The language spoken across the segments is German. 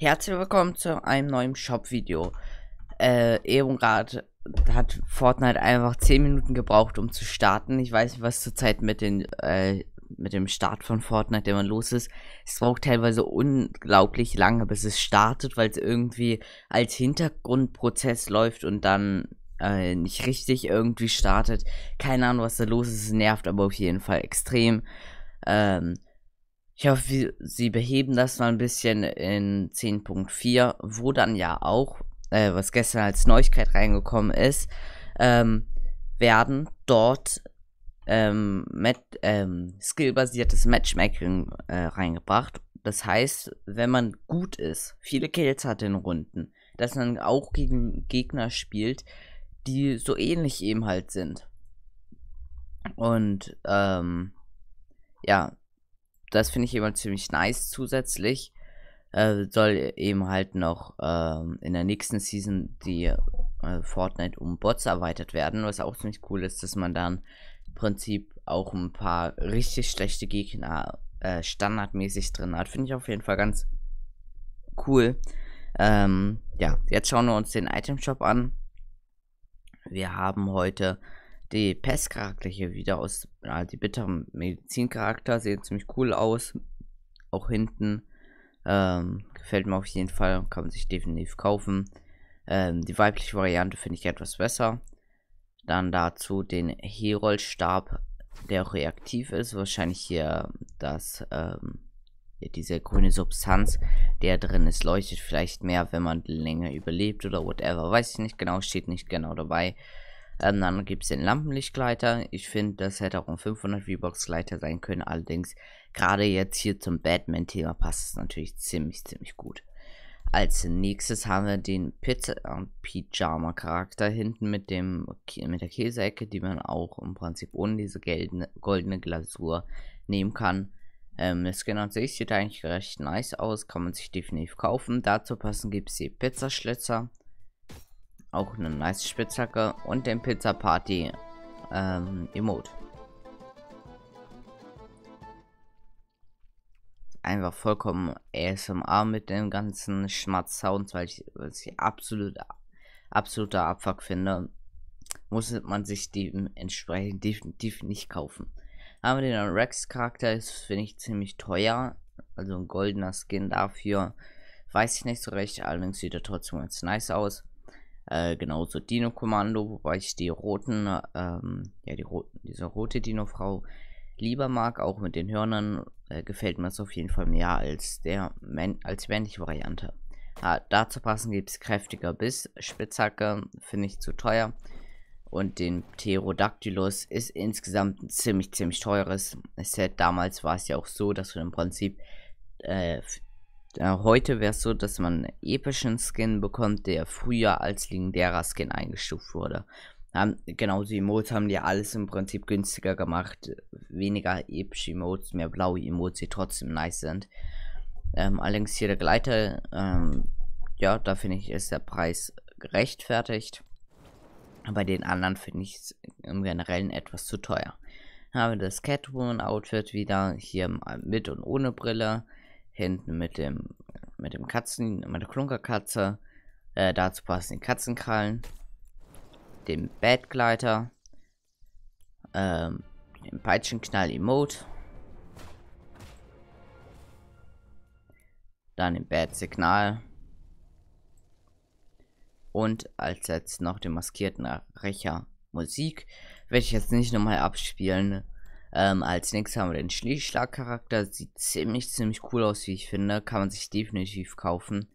Herzlich willkommen zu einem neuen Shop-Video. Äh, eben gerade hat Fortnite einfach 10 Minuten gebraucht, um zu starten. Ich weiß nicht, was zurzeit mit, den, äh, mit dem Start von Fortnite der man los ist. Es braucht teilweise unglaublich lange, bis es startet, weil es irgendwie als Hintergrundprozess läuft und dann äh, nicht richtig irgendwie startet. Keine Ahnung, was da los ist. Es nervt aber auf jeden Fall extrem. Ähm, ich hoffe, sie beheben das mal ein bisschen in 10.4, wo dann ja auch, äh, was gestern als Neuigkeit reingekommen ist, ähm, werden dort ähm, mit, ähm, skillbasiertes Matchmaking äh, reingebracht. Das heißt, wenn man gut ist, viele Kills hat in Runden, dass man auch gegen Gegner spielt, die so ähnlich eben halt sind. Und ähm, ja, das finde ich immer ziemlich nice zusätzlich. Äh, soll eben halt noch äh, in der nächsten Season die äh, Fortnite um Bots erweitert werden, was auch ziemlich cool ist, dass man dann im Prinzip auch ein paar richtig schlechte Gegner äh, standardmäßig drin hat. Finde ich auf jeden Fall ganz cool. Ähm, ja, jetzt schauen wir uns den Item Shop an. Wir haben heute die Pestcharakter hier wieder aus, ja, die bitteren Medizincharakter sehen ziemlich cool aus. Auch hinten. Ähm, gefällt mir auf jeden Fall, kann man sich definitiv kaufen. Ähm, die weibliche Variante finde ich etwas besser. Dann dazu den Herold-Stab, der auch reaktiv ist. Wahrscheinlich hier das, ähm, diese grüne Substanz, der drin ist, leuchtet vielleicht mehr, wenn man länger überlebt oder whatever. Weiß ich nicht genau, steht nicht genau dabei. Ähm, dann gibt es den Lampenlichtgleiter. Ich finde, das hätte auch ein 500 V-Box-Gleiter sein können. Allerdings, gerade jetzt hier zum Batman-Thema passt es natürlich ziemlich, ziemlich gut. Als nächstes haben wir den Pizza äh, Pyjama Charakter hinten mit dem mit der Käseecke, die man auch im Prinzip ohne diese geldene, goldene Glasur nehmen kann. Ähm, das Skin an sich sieht eigentlich recht nice aus, kann man sich definitiv kaufen. Dazu passen gibt es die Pizzaschlitzer auch eine nice Spitzhacke und den Pizza Party ähm, Emote. Einfach vollkommen ASMR mit den ganzen Schmatz-Sounds, weil ich, weil ich absolut, absoluter Abfuck finde. Muss man sich die entsprechend definitiv nicht kaufen. Aber den Rex-Charakter ist, finde ich, ziemlich teuer. Also ein goldener Skin dafür. Weiß ich nicht so recht, allerdings sieht er trotzdem ganz nice aus. Äh, genauso Dino-Kommando, wobei ich die roten, ähm, ja, die roten, diese rote Dino-Frau lieber mag, auch mit den Hörnern, äh, gefällt mir das auf jeden Fall mehr als der män als männliche Variante. Ah, dazu passen gibt es kräftiger Biss, Spitzhacke, finde ich zu teuer. Und den Pterodactylus ist insgesamt ein ziemlich, ziemlich teures Set. Damals war es ja auch so, dass du im Prinzip äh, äh, heute wäre es so, dass man einen epischen Skin bekommt, der früher als legendärer Skin eingestuft wurde. Haben, ähm, genau, die Emotes haben die alles im Prinzip günstiger gemacht. Weniger epische Emotes, mehr blaue Emotes, die trotzdem nice sind. Ähm, allerdings hier der Gleiter, ähm, ja, da finde ich, ist der Preis gerechtfertigt. Bei den anderen finde ich es im Generellen etwas zu teuer. Dann Haben wir das Catwoman-Outfit wieder, hier mit und ohne Brille hinten mit dem, mit dem Katzen, mit der Klunkerkatze. Äh, dazu passen die Katzenkrallen, Dem Badgleiter, ähm, den Peitschenknall-Emote, dann den Bad-Signal und als letztes noch den maskierten Rächer Musik. Werde ich jetzt nicht nochmal abspielen. Ähm, als nächstes haben wir den Schneeschlag-Charakter. Sieht ziemlich, ziemlich cool aus, wie ich finde. Kann man sich definitiv kaufen.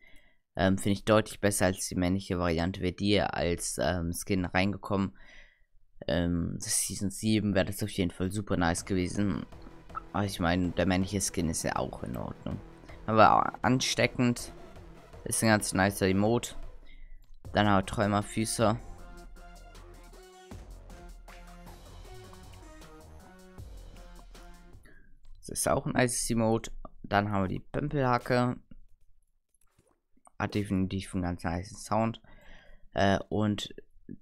Ähm, finde ich deutlich besser als die männliche Variante. Wäre die als ähm, Skin reingekommen. Ähm, das Season 7 wäre das auf jeden Fall super nice gewesen. Aber ich meine, der männliche Skin ist ja auch in Ordnung. Aber ansteckend. Ist ein ganz nicer Emote. Dann haben wir Träumerfüßer. Das ist auch ein ICC-Mode. Dann haben wir die Pömpelhacke. Hat definitiv einen ganz heißen Sound. Äh, und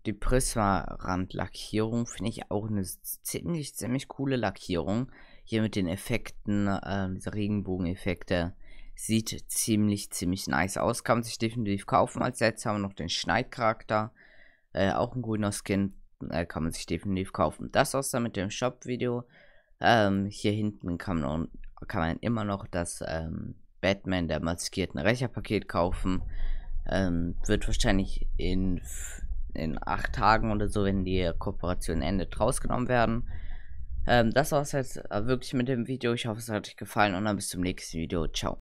die Prisma-Randlackierung finde ich auch eine ziemlich, ziemlich coole Lackierung. Hier mit den Effekten, äh, diese Regenbogen-Effekte. Sieht ziemlich, ziemlich nice aus. Kann man sich definitiv kaufen. Als letztes haben wir noch den Schneidcharakter. Äh, auch ein grüner Skin. Äh, kann man sich definitiv kaufen. Das war's dann mit dem Shop-Video. Ähm, hier hinten kann man, kann man, immer noch das ähm, Batman der maskierten Rächerpaket kaufen. Ähm, wird wahrscheinlich in, in acht Tagen oder so, wenn die Kooperation endet, rausgenommen werden. Ähm, das war es jetzt äh, wirklich mit dem Video. Ich hoffe, es hat euch gefallen und dann bis zum nächsten Video. Ciao.